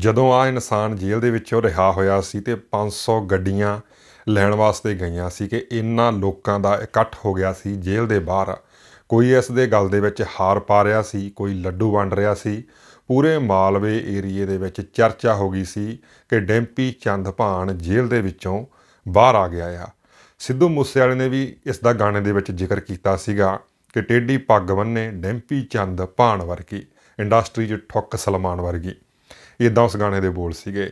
ਜਦੋਂ ਆ ਇਨਸਾਨ ਜੇਲ੍ਹ ਦੇ ਵਿੱਚੋਂ ਰਿਹਾ ਹੋਇਆ ਸੀ ਤੇ 500 ਗੱਡੀਆਂ ਲੈਣ ਵਾਸਤੇ ਗਈਆਂ ਸੀ ਕਿ ਇੰਨਾ ਲੋਕਾਂ ਦਾ ਇਕੱਠ ਹੋ ਗਿਆ ਸੀ ਜੇਲ੍ਹ ਦੇ ਬਾਹਰ ਕੋਈ ਇਸ ਦੇ ਗੱਲ ਦੇ ਵਿੱਚ ਹਾਰ ਪਾ ਰਿਹਾ ਸੀ ਕੋਈ ਲੱਡੂ ਵੰਡ ਰਿਹਾ ਸੀ ਪੂਰੇ ਮਾਲਵੇ ਏਰੀਏ ਦੇ ਵਿੱਚ ਚਰਚਾ ਹੋ ਗਈ ਸੀ ਕਿ ਡੈਂਪੀ ਚੰਦ ਭਾਣ ਜੇਲ੍ਹ ਦੇ ਵਿੱਚੋਂ ਬਾਹਰ ਆ ਗਿਆ ਆ ਸਿੱਧੂ ਮੂਸੇ ਵਾਲੇ ਨੇ ਵੀ ਇਸ ਦਾ ਗਾਣੇ ਦੇ ਵਿੱਚ ਜ਼ਿਕਰ ਕੀਤਾ ਸੀਗਾ ਕਿ ਟੇਢੀ ਪੱਗ ਬੰਨੇ ਡੈਂਪੀ ਚੰਦ ਭਾਨ ਵਰਗੀ ਇੰਡਸਟਰੀ 'ਚ ਠੁੱਕ ਸਲਮਾਨ ਵਰਗੀ ਇਦਾਂ ਉਸ ਗਾਣੇ ਦੇ ਬੋਲ ਸੀਗੇ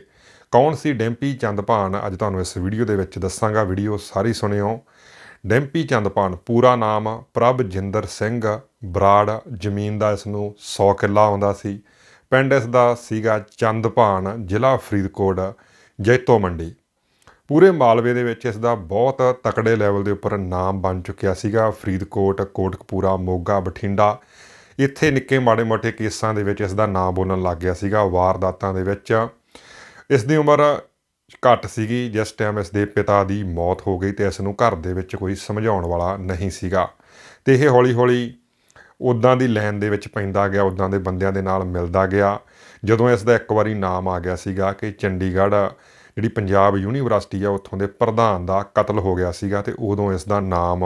ਕੌਣ ਸੀ ਡੈਂਪੀ ਚੰਦਪਾਨ ਅੱਜ ਤੁਹਾਨੂੰ ਇਸ ਵੀਡੀਓ ਦੇ ਵਿੱਚ ਦੱਸਾਂਗਾ ਵੀਡੀਓ ਸਾਰੀ ਸੁਣਿਓ ਡੈਂਪੀ ਚੰਦਪਾਨ ਪੂਰਾ ਨਾਮ ਪ੍ਰਭ ਜਿੰਦਰ ਸਿੰਘ ਬਰਾੜ ਜ਼ਮੀਨ ਦਾ ਇਸ ਨੂੰ 100 ਕਿੱਲਾ ਆਉਂਦਾ ਸੀ ਪਿੰਡ ਇਸ ਦਾ ਸੀਗਾ ਚੰਦਪਾਨ ਜ਼ਿਲ੍ਹਾ ਫਰੀਦਕੋਟ ਜੈਤੋ ਮੰਡੀ ਪੂਰੇ ਮਾਲਵੇ ਦੇ ਵਿੱਚ ਇਸ ਦਾ ਬਹੁਤ ਤਕੜੇ ਲੈਵਲ ਦੇ ਉੱਪਰ ਨਾਮ ਬਣ ਚੁੱਕਿਆ ਸੀਗਾ ਫਰੀਦਕੋਟ ਕੋਟਕਪੂਰਾ ਮੋਗਾ ਬਠਿੰਡਾ ਇੱਥੇ ਨਿੱਕੇ ਮਾੜੇ ਮੋਟੇ ਕੇਸਾਂ ਦੇ ਵਿੱਚ ਇਸ ਦਾ ਨਾਮ ਬੋਲਣ ਲੱਗ ਗਿਆ ਸੀਗਾ ਵਾਰਦਾਤਾਂ ਦੇ ਵਿੱਚ ਇਸ ਦੀ ਉਮਰ ਘੱਟ ਸੀਗੀ ਜਿਸ ਟਾਈਮ ਇਸ ਦੇ ਪਿਤਾ ਦੀ ਮੌਤ ਹੋ ਗਈ ਤੇ ਇਸ ਨੂੰ ਘਰ ਦੇ ਵਿੱਚ ਕੋਈ ਸਮਝਾਉਣ ਵਾਲਾ ਨਹੀਂ ਸੀਗਾ ਤੇ ਇਹ ਹੌਲੀ-ਹੌਲੀ ਉਦਾਂ ਦੀ ਲਾਈਨ ਦੇ ਵਿੱਚ ਪੈਂਦਾ ਗਿਆ ਉਦਾਂ ਦੇ ਬੰਦਿਆਂ ਦੇ ਨਾਲ ਮਿਲਦਾ ਗਿਆ ਜਦੋਂ ਇਸ ਦਾ ਇੱਕ ਵਾਰੀ ਨਾਮ ਆ ਗਿਆ ਸੀਗਾ ਕਿ ਚੰਡੀਗੜ੍ਹ ਜਿਹੜੀ ਪੰਜਾਬ ਯੂਨੀਵਰਸਿਟੀ ਆ ਉੱਥੋਂ ਦੇ ਪ੍ਰਧਾਨ ਦਾ ਕਤਲ ਹੋ ਗਿਆ ਸੀਗਾ ਤੇ ਉਦੋਂ ਇਸ ਦਾ ਨਾਮ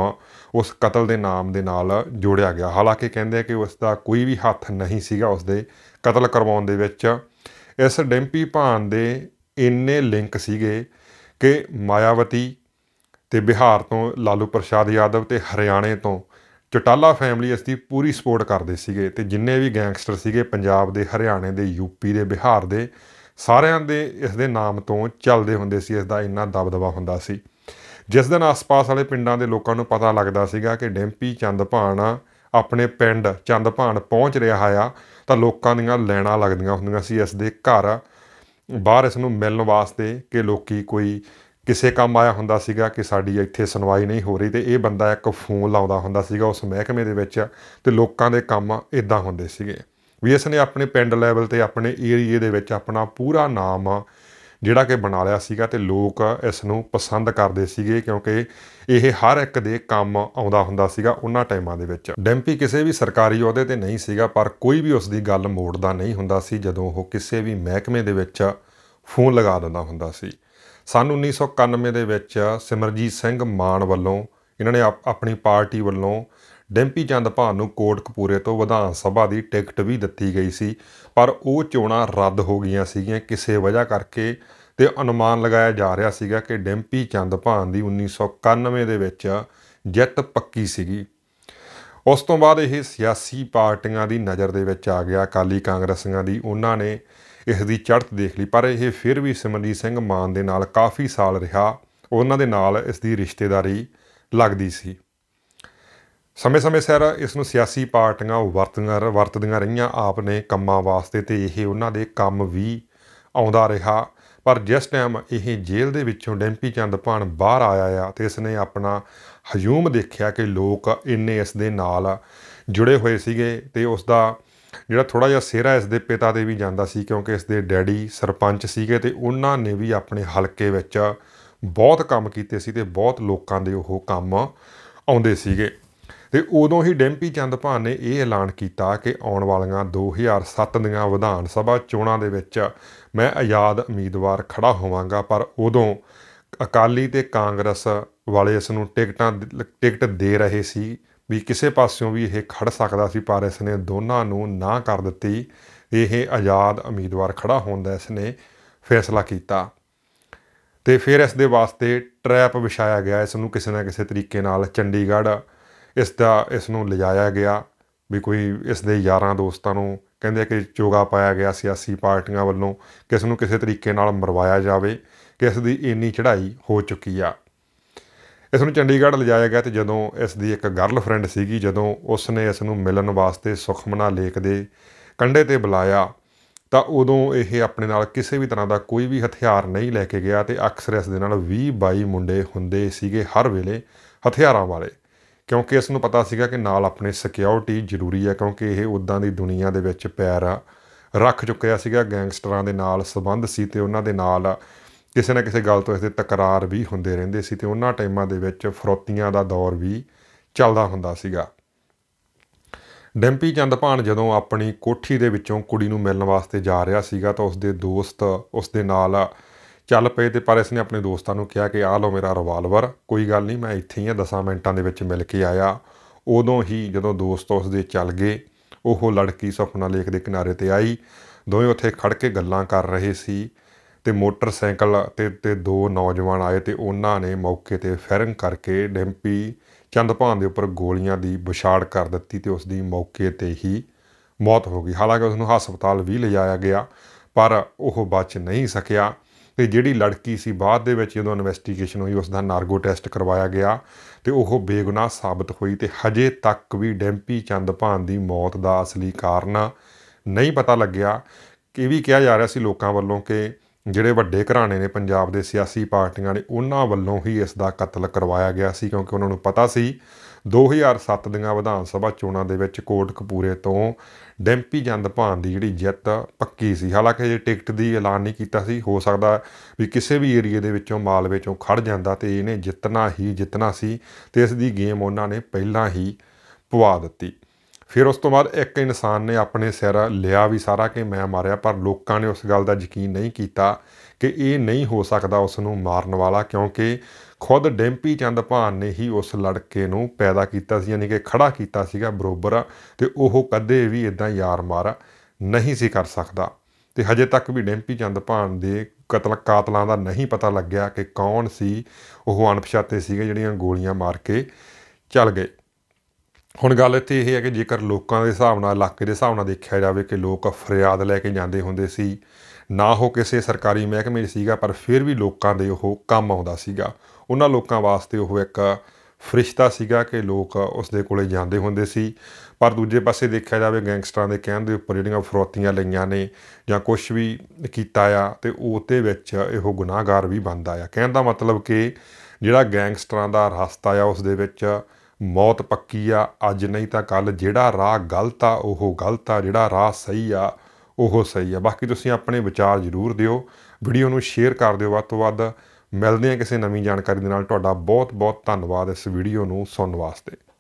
ਉਸ ਕਤਲ ਦੇ ਨਾਮ ਦੇ ਨਾਲ ਜੋੜਿਆ ਗਿਆ ਹਾਲਾਂਕਿ ਕਹਿੰਦੇ ਆ ਕਿ ਉਸ ਦਾ ਕੋਈ ਵੀ ਹੱਥ ਨਹੀਂ ਸੀਗਾ ਉਸ ਦੇ ਕਤਲ ਕਰਵਾਉਣ ਦੇ ਵਿੱਚ ਇਸ ਡੈਂਪੀ ਭਾਨ ਦੇ ਇੰਨੇ ਲਿੰਕ ਸੀਗੇ ਕਿ ਮਾਇਆਵਤੀ ਤੇ ਬਿਹਾਰ ਤੋਂ ਲਾਲੂ ਪ੍ਰਸ਼ਾਦ ਯਾਦਵ ਤੇ ਹਰਿਆਣੇ ਤੋਂ ਚਟਾਲਾ ਫੈਮਿਲੀ ਇਸ ਦੀ ਪੂਰੀ ਸਪੋਰਟ ਕਰਦੇ ਸੀਗੇ ਤੇ ਜਿੰਨੇ ਵੀ ਗੈਂਗਸਟਰ ਸੀਗੇ ਪੰਜਾਬ ਦੇ ਹਰਿਆਣੇ ਦੇ ਯੂਪੀ ਦੇ ਬਿਹਾਰ ਦੇ ਸਾਰਿਆਂ ਦੇ ਇਸ ਦੇ ਨਾਮ ਤੋਂ ਚੱਲਦੇ ਹੁੰਦੇ ਸੀ ਇਸ ਦਾ ਇੰਨਾ ਦਬਦਬਾ ਹੁੰਦਾ ਸੀ ਜਿਸ ਦਿਨ ਆਸ-ਪਾਸ ਵਾਲੇ ਪਿੰਡਾਂ ਦੇ ਲੋਕਾਂ ਨੂੰ ਪਤਾ ਲੱਗਦਾ ਸੀਗਾ ਕਿ ਡੈਂਪੀ ਚੰਦਭਾਨ ਆਪਣੇ ਪਿੰਡ ਚੰਦਭਾਨ ਪਹੁੰਚ ਰਿਹਾ ਆ ਤਾਂ ਲੋਕਾਂ ਦੀਆਂ ਲੈਣਾ ਲੱਗਦੀਆਂ ਹੁੰਦੀਆਂ ਸੀ ਇਸ ਦੇ ਘਰ ਬਾਹਰ ਇਸ ਨੂੰ ਮਿਲਣ ਵਾਸਤੇ ਕਿ ਲੋਕੀ ਕੋਈ ਕਿਸੇ ਕੰਮ ਆਇਆ ਹੁੰਦਾ ਸੀਗਾ ਕਿ ਸਾਡੀ ਇੱਥੇ ਸੁਣਵਾਈ ਨਹੀਂ ਹੋ ਰਹੀ ਤੇ ਇਹ ਬੰਦਾ ਇੱਕ ਫੋਨ ਲਾਉਂਦਾ ਹੁੰਦਾ ਸੀਗਾ ਉਸ ਮਹਿਕਮੇ ਦੇ ਵਿੱਚ ਤੇ ਲੋਕਾਂ ਦੇ ਕੰਮ ਇਦਾਂ ਹੁੰਦੇ ਸੀਗੇ ਵੀ ਇਸ ਨੇ ਆਪਣੇ ਪਿੰਡ ਲੈਵਲ ਤੇ ਆਪਣੇ ਏਰੀਏ ਦੇ ਵਿੱਚ ਆਪਣਾ ਪੂਰਾ ਨਾਮ ਜਿਹੜਾ ਕਿ ਬਣਾ ਲਿਆ ਸੀਗਾ ਤੇ ਲੋਕ ਇਸ ਨੂੰ ਪਸੰਦ ਕਰਦੇ ਸੀਗੇ ਕਿਉਂਕਿ ਇਹ ਹਰ ਇੱਕ ਦੇ ਕੰਮ ਆਉਂਦਾ ਹੁੰਦਾ ਸੀਗਾ ਉਹਨਾਂ ਟਾਈਮਾਂ ਦੇ ਵਿੱਚ ਡੈਂਪੀ ਕਿਸੇ ਵੀ ਸਰਕਾਰੀ ਅਹੁਦੇ ਤੇ ਨਹੀਂ ਸੀਗਾ ਪਰ ਕੋਈ ਵੀ ਉਸ ਦੀ ਗੱਲ ਮੋੜਦਾ ਨਹੀਂ ਹੁੰਦਾ ਸੀ ਜਦੋਂ ਉਹ ਕਿਸੇ ਵੀ ਮਹਿਕਮੇ ਦੇ ਵਿੱਚ ਫੋਨ ਲਗਾ ਦਿੰਦਾ ਹੁੰਦਾ ਸੀ ਸਨ 1991 ਦੇ ਵਿੱਚ ਸਿਮਰਜੀਤ ਸਿੰਘ ਮਾਨ ਵੱਲੋਂ ਇਹਨਾਂ ਨੇ ਆਪਣੀ ਪਾਰਟੀ ਵੱਲੋਂ ਡੈਂਪੀ ਭਾਨ ਨੂੰ ਕੋਟਕਪੂਰੇ ਤੋਂ ਵਿਧਾਨ ਸਭਾ ਦੀ ਟਿਕਟ ਵੀ ਦਿੱਤੀ ਗਈ ਸੀ ਪਰ ਉਹ ਚੋਣਾਂ ਰੱਦ ਹੋ ਗਈਆਂ ਸੀਗੀਆਂ ਕਿਸੇ ਵਜ੍ਹਾ ਕਰਕੇ ਤੇ ਅਨੁਮਾਨ ਲਗਾਇਆ ਜਾ ਰਿਹਾ ਸੀਗਾ ਕਿ ਡੈਂਪੀ ਭਾਨ ਦੀ 1991 ਦੇ ਵਿੱਚ ਜਿੱਤ ਪੱਕੀ ਸੀਗੀ ਉਸ ਤੋਂ ਬਾਅਦ ਇਹ ਸਿਆਸੀ ਪਾਰਟੀਆਂ ਦੀ ਨਜ਼ਰ ਦੇ ਵਿੱਚ ਆ ਗਿਆ ਅਕਾਲੀ ਕਾਂਗਰਸੀਆਂ ਦੀ ਉਹਨਾਂ ਨੇ ਇਸ ਦੀ ਚੜ੍ਹਤ ਦੇਖ ਲਈ ਪਰ ਇਹ ਫਿਰ ਵੀ ਸਿਮਰਜੀਤ ਸਿੰਘ ਮਾਨ ਦੇ ਨਾਲ ਕਾਫੀ ਸਾਲ ਰਿਹਾ ਉਹਨਾਂ ਦੇ ਨਾਲ ਇਸ ਦੀ ਰਿਸ਼ਤੇਦਾਰੀ ਲੱਗਦੀ ਸੀ ਸਮੇਂ-ਸਮੇਂ ਸਿਰ ਇਸ ਨੂੰ ਸਿਆਸੀ ਪਾਰਟੀਆਂ ਵਰਤਨਰ ਵਰਤਦੀਆਂ ਰਹੀਆਂ ਆਪ ਨੇ ਕੰਮਾਂ ਵਾਸਤੇ ਤੇ ਇਹ ਉਹਨਾਂ ਦੇ ਕੰਮ ਵੀ ਆਉਂਦਾ ਰਿਹਾ ਪਰ ਜਿਸ ਟਾਈਮ ਇਹ ਜੇਲ੍ਹ ਦੇ ਵਿੱਚੋਂ ਡੈਂਪੀ ਚੰਦ ਭਾਣ ਬਾਹਰ ਆਇਆ ਆ ਤੇ ਇਸ ਨੇ ਆਪਣਾ ਹਯੂਮ ਦੇਖਿਆ ਕਿ ਲੋਕ ਇੰਨੇ ਇਸ ਦੇ ਨਾਲ ਜੁੜੇ ਹੋਏ ਸੀਗੇ ਤੇ ਉਸ ਦਾ ਜਿਹੜਾ ਥੋੜਾ ਜਿਹਾ ਸਿਹਰਾ ਇਸ ਦੇ ਪਿਤਾ ਦੇ ਵੀ ਜਾਂਦਾ ਸੀ ਕਿਉਂਕਿ ਇਸ ਦੇ ਡੈਡੀ ਸਰਪੰਚ ਸੀਗੇ ਤੇ ਉਹਨਾਂ ਨੇ ਵੀ ਆਪਣੇ ਹਲਕੇ ਵਿੱਚ ਬਹੁਤ ਕੰਮ ਕੀਤੇ ਸੀ ਤੇ ਬਹੁਤ ਲੋਕਾਂ ਦੇ ਉਹ ਕੰਮ ਆਉਂਦੇ ਸੀਗੇ ਤੇ ਉਦੋਂ ਹੀ ਡੈਂਪੀ ਚੰਦਪਾਨ ਨੇ ਇਹ ਐਲਾਨ ਕੀਤਾ ਕਿ ਆਉਣ ਵਾਲੀਆਂ 2007 ਦੀਆਂ ਵਿਧਾਨ ਸਭਾ ਚੋਣਾਂ ਦੇ ਵਿੱਚ ਮੈਂ ਆਜ਼ਾਦ ਉਮੀਦਵਾਰ ਖੜਾ ਹੋਵਾਂਗਾ ਪਰ ਉਦੋਂ ਅਕਾਲੀ ਤੇ ਕਾਂਗਰਸ ਵਾਲੇ ਇਸ ਨੂੰ ਟਿਕਟਾਂ ਟਿਕਟ ਦੇ ਰਹੇ ਸੀ ਵੀ ਕਿਸੇ ਪਾਸਿਓਂ ਵੀ ਇਹ ਖੜ ਸਕਦਾ ਸੀ ਪਰ ਇਸ ਨੇ ਦੋਨਾਂ ਨੂੰ ਨਾ ਕਰ ਦਿੱਤੀ ਇਹ ਆਜ਼ਾਦ ਉਮੀਦਵਾਰ ਖੜਾ ਹੋਣ ਦਾ ਇਸ ਨੇ ਫੈਸਲਾ ਕੀਤਾ ਤੇ ਫਿਰ ਇਸ ਦੇ ਵਾਸਤੇ ਟ੍ਰੈਪ ਵਿਛਾਇਆ ਗਿਆ ਇਸ ਨੂੰ ਕਿਸੇ ਨਾ ਕਿਸੇ ਤਰੀਕੇ ਨਾਲ ਚੰਡੀਗੜ੍ਹ ਇਸ ਦਾ ਇਸ ਨੂੰ ਲਿਜਾਇਆ ਗਿਆ ਵੀ ਕੋਈ ਇਸ ਦੇ ਯਾਰਾਂ ਦੋਸਤਾਂ ਨੂੰ ਕਹਿੰਦੇ ਕਿ ਚੋਗਾ ਪਾਇਆ ਗਿਆ ਸਿਆਸੀ ਪਾਰਟੀਆਂ ਵੱਲੋਂ ਕਿਸ ਨੂੰ ਕਿਸੇ ਤਰੀਕੇ ਨਾਲ ਮਰਵਾਇਆ ਜਾਵੇ ਕਿ ਇਸ ਦੀ ਇੰਨੀ ਚੜ੍ਹਾਈ ਹੋ ਚੁੱਕੀ ਆ ਇਸ ਨੂੰ ਚੰਡੀਗੜ੍ਹ ਲਿਜਾਇਆ ਗਿਆ ਤੇ ਜਦੋਂ ਇਸ ਦੀ ਇੱਕ ਗਰਲਫ੍ਰੈਂਡ ਸੀਗੀ ਜਦੋਂ ਉਸ ਨੇ ਇਸ ਨੂੰ ਮਿਲਣ ਵਾਸਤੇ ਸੁਖਮਨਾ ਲੇਕ ਦੇ ਕੰਡੇ ਤੇ ਬੁਲਾਇਆ ਤਾਂ ਉਦੋਂ ਇਹ ਆਪਣੇ ਨਾਲ ਕਿਸੇ ਵੀ ਤਰ੍ਹਾਂ ਦਾ ਕੋਈ ਵੀ ਹਥਿਆਰ ਨਹੀਂ ਲੈ ਕੇ ਗਿਆ ਤੇ ਅਕਸਰ ਇਸ ਦੇ ਨਾਲ 20 22 ਮੁੰਡੇ ਹੁੰਦੇ ਸੀਗੇ ਹਰ ਵੇਲੇ ਹਥਿਆਰਾਂ ਵਾਲੇ ਕਿਉਂਕਿ ਇਸ ਨੂੰ ਪਤਾ ਸੀਗਾ ਕਿ ਨਾਲ ਆਪਣੇ ਸਿਕਿਉਰਿਟੀ ਜ਼ਰੂਰੀ ਹੈ ਕਿਉਂਕਿ ਇਹ ਉਦਾਂ ਦੀ ਦੁਨੀਆ ਦੇ ਵਿੱਚ ਪੈਰ ਰੱਖ ਚੁੱਕਿਆ ਸੀਗਾ ਗੈਂਗਸਟਰਾਂ ਦੇ ਨਾਲ ਸਬੰਧ ਸੀ ਤੇ ਉਹਨਾਂ ਦੇ ਨਾਲ ਕਿਸੇ ਨਾ ਕਿਸੇ ਗੱਲ ਤੋਂ ਇਸ ਤਕਰਾਰ ਵੀ ਹੁੰਦੇ ਰਹਿੰਦੇ ਸੀ ਤੇ ਉਹਨਾਂ ਟਾਈਮਾਂ ਦੇ ਵਿੱਚ ਫਰੋਤੀਆਂ ਦਾ ਦੌਰ ਵੀ ਚੱਲਦਾ ਹੁੰਦਾ ਸੀਗਾ ਡੈਂਪੀ ਚੰਦਪਾਨ ਜਦੋਂ ਆਪਣੀ ਕੋਠੀ ਦੇ ਵਿੱਚੋਂ ਕੁੜੀ ਨੂੰ ਮਿਲਣ ਵਾਸਤੇ ਜਾ ਰਿਹਾ ਸੀਗਾ ਤਾਂ ਉਸਦੇ ਦੋਸਤ ਉਸਦੇ ਨਾਲ ਨਾਲ ਚੱਲ ਪਏ ਤੇ ਪਰ ਨੇ ਆਪਣੇ ਦੋਸਤਾਂ ਨੂੰ ਕਿਹਾ ਕਿ ਆ ਲਓ ਮੇਰਾ ਰਿਵਾਲਵਰ ਕੋਈ ਗੱਲ ਨਹੀਂ ਮੈਂ ਇੱਥੇ ਹੀ ਆ 10 ਮਿੰਟਾਂ ਦੇ ਵਿੱਚ ਮਿਲ ਕੇ ਆਇਆ ਉਦੋਂ ਹੀ ਜਦੋਂ ਦੋਸਤ ਉਸ ਦੇ ਚੱਲ ਗਏ ਉਹ ਲੜਕੀ ਸੁਪਨਾ ਲੇਖ ਦੇ ਕਿਨਾਰੇ ਤੇ ਆਈ ਦੋਵੇਂ ਉੱਥੇ ਖੜ ਕੇ ਗੱਲਾਂ ਕਰ ਰਹੇ ਸੀ ਤੇ ਮੋਟਰਸਾਈਕਲ ਤੇ ਤੇ ਦੋ ਨੌਜਵਾਨ ਆਏ ਤੇ ਉਹਨਾਂ ਨੇ ਮੌਕੇ ਤੇ ਫਾਇਰਿੰਗ ਕਰਕੇ ਡੈਂਪੀ ਚੰਦਪਾਨ ਦੇ ਉੱਪਰ ਗੋਲੀਆਂ ਦੀ ਵਿਛਾੜ ਕਰ ਦਿੱਤੀ ਤੇ ਉਸ ਦੀ ਮੌਕੇ ਤੇ ਹੀ ਮੌਤ ਹੋ ਗਈ ਹਾਲਾਂਕਿ ਉਸ ਨੂੰ ਹਸਪਤਾਲ ਵੀ ਲਿਜਾਇਆ ਗਿਆ ਪਰ ਉਹ ਬਚ ਨਹੀਂ ਸਕਿਆ ਤੇ ਜਿਹੜੀ ਲੜਕੀ ਸੀ ਬਾਅਦ ਦੇ ਵਿੱਚ ਜਦੋਂ ਇਨਵੈਸਟੀਗੇਸ਼ਨ ਹੋਈ ਉਸ ਦਾ ਨਾਰਗੋ ਟੈਸਟ ਕਰਵਾਇਆ ਗਿਆ ਤੇ ਉਹ ਬੇਗੁਨਾਹ ਸਾਬਤ ਹੋਈ ਤੇ ਹਜੇ ਤੱਕ ਵੀ ਡੈਂਪੀ ਚੰਦਪਾਨ ਦੀ ਮੌਤ ਦਾ ਅਸਲੀ ਕਾਰਨ ਨਹੀਂ ਪਤਾ ਲੱਗਿਆ ਕਿ ਵੀ ਕਿਹਾ ਜਾ ਰਿਹਾ ਸੀ ਲੋਕਾਂ ਵੱਲੋਂ ਕਿ ਜਿਹੜੇ ਵੱਡੇ ਘਰਾਣੇ ਨੇ ਪੰਜਾਬ ਦੇ ਸਿਆਸੀ ਪਾਰਟੀਆਂ ਨੇ ਉਹਨਾਂ ਵੱਲੋਂ ਹੀ ਇਸ ਦਾ ਕਤਲ ਕਰਵਾਇਆ ਗਿਆ ਸੀ ਕਿਉਂਕਿ ਉਹਨਾਂ ਨੂੰ ਪਤਾ ਸੀ 2007 ਦੀਆਂ ਵਿਧਾਨ ਸਭਾ ਚੋਣਾਂ ਦੇ ਵਿੱਚ ਕੋਟਕਪੂਰੇ ਤੋਂ ਡੈਂਪੀ ਜੰਦਪਾਨ ਦੀ ਜਿਹੜੀ ਜਿੱਤ ਪੱਕੀ ਸੀ ਹਾਲਾਂਕਿ ਜੇ ਟਿਕਟ ਦੀ ਐਲਾਨ ਨਹੀਂ ਕੀਤਾ ਸੀ ਹੋ ਸਕਦਾ ਵੀ ਕਿਸੇ ਵੀ ਏਰੀਆ ਦੇ ਵਿੱਚੋਂ ਮਾਲਵੇ ਚੋਂ ਖੜ ਜਾਂਦਾ ਤੇ ਇਹਨੇ ਜਿੱਤਣਾ ਹੀ ਜਿੱਤਣਾ ਸੀ ਤੇ ਇਸ ਦੀ ਗੇਮ ਉਹਨਾਂ ਨੇ ਪਹਿਲਾਂ ਹੀ ਪਵਾ ਦਿੱਤੀ ਫਿਰ ਉਸ ਤੋਂ ਬਾਅਦ ਇੱਕ ਇਨਸਾਨ ਨੇ ਆਪਣੇ ਸਿਰ ਲਿਆ ਵੀ ਸਾਰਾ ਕਿ ਮੈਂ ਮਾਰਿਆ ਪਰ ਲੋਕਾਂ ਨੇ ਉਸ ਗੱਲ ਦਾ ਯਕੀਨ ਨਹੀਂ ਕੀਤਾ ਕਿ ਇਹ ਨਹੀਂ ਹੋ ਸਕਦਾ ਉਸ ਨੂੰ ਮਾਰਨ ਵਾਲਾ ਕਿਉਂਕਿ ਖੁਦ ਡੈਂਪੀ ਚੰਦ ਭਾਨ ਨੇ ਹੀ ਉਸ ਲੜਕੇ ਨੂੰ ਪੈਦਾ ਕੀਤਾ ਸੀ ਯਾਨੀ ਕਿ ਖੜਾ ਕੀਤਾ ਸੀਗਾ ਬਰੋਬਰ ਤੇ ਉਹ ਕਦੇ ਵੀ ਇਦਾਂ ਯਾਰ ਮਾਰ ਨਹੀਂ ਸੀ ਕਰ ਸਕਦਾ ਤੇ ਹਜੇ ਤੱਕ ਵੀ ਡੈਂਪੀ ਚੰਦ ਭਾਨ ਦੇ ਕਤਲ ਕਾਤਲਾਂ ਦਾ ਨਹੀਂ ਪਤਾ ਲੱਗਿਆ ਕਿ ਕੌਣ ਸੀ ਉਹ ਅਣਪਛਾਤੇ ਸੀਗੇ ਜਿਹੜੀਆਂ ਗੋਲੀਆਂ ਮਾਰ ਕੇ ਚੱਲ ਗਏ ਹੁਣ ਗੱਲ ਇੱਥੇ ਇਹ ਹੈ ਕਿ ਜੇਕਰ ਲੋਕਾਂ ਦੇ ਹਿਸਾਬ ਨਾਲ ਇਲਾਕੇ ਦੇ ਹਿਸਾਬ ਨਾਲ ਦੇਖਿਆ ਜਾਵੇ ਕਿ ਲੋਕ ਫਰਿਆਦ ਲੈ ਕੇ ਜਾਂਦੇ ਹੁੰਦੇ ਸੀ ਨਾ ਹੋ ਕਿਸੇ ਸਰਕਾਰੀ ਮਹਿਕਮੇ ਸੀਗਾ ਪਰ ਫਿਰ ਵੀ ਲੋਕਾਂ ਦੇ ਉਹ ਕੰਮ ਆਉਂਦਾ ਸੀਗਾ ਉਹਨਾਂ ਲੋਕਾਂ ਵਾਸਤੇ ਉਹ ਇੱਕ ਫਰਿਸ਼ਤਾ ਸੀਗਾ ਕਿ ਲੋਕ ਉਸ ਦੇ ਕੋਲੇ ਜਾਂਦੇ ਹੁੰਦੇ ਸੀ ਪਰ ਦੂਜੇ ਪਾਸੇ ਦੇਖਿਆ ਜਾਵੇ ਗੈਂਗਸਟਰਾਂ ਦੇ ਕਹਿਣ ਦੇ ਉੱਪਰ ਜਿਹੜੀਆਂ ਫਰੋਤੀਆਂ ਲਈਆਂ ਨੇ ਜਾਂ ਕੁਝ ਵੀ ਕੀਤਾ ਆ ਤੇ ਉਹਤੇ ਵਿੱਚ ਇਹੋ ਗੁਨਾਹਗਾਰ ਵੀ ਬਣਦਾ ਆ ਕਹਿਣ ਦਾ ਮਤਲਬ ਕਿ ਜਿਹੜਾ ਗੈਂਗਸਟਰਾਂ ਦਾ ਰਸਤਾ ਆ ਉਸ ਦੇ ਵਿੱਚ ਮੌਤ ਪੱਕੀ ਆ ਅੱਜ ਨਹੀਂ ਤਾਂ ਕੱਲ ਜਿਹੜਾ ਰਾਹ ਗਲਤ ਆ ਉਹ ਗਲਤ ਆ ਜਿਹੜਾ ਰਾਹ ਸਹੀ ਆ ਉਹ ਸਹੀ ਆ ਬਾਕੀ ਤੁਸੀਂ ਆਪਣੇ ਵਿਚਾਰ ਜ਼ਰੂਰ ਦਿਓ ਵੀਡੀਓ ਨੂੰ ਸ਼ੇਅਰ ਕਰ ਦਿਓ ਵੱਧ ਤੋਂ ਵੱਧ ਮਿਲਦੇ ਹਾਂ ਕਿਸੇ ਨਵੀਂ ਜਾਣਕਾਰੀ ਦੇ ਨਾਲ ਤੁਹਾਡਾ ਬਹੁਤ ਬਹੁਤ ਧੰਨਵਾਦ ਇਸ ਵੀਡੀਓ ਨੂੰ ਸੁਣਨ ਵਾਸਤੇ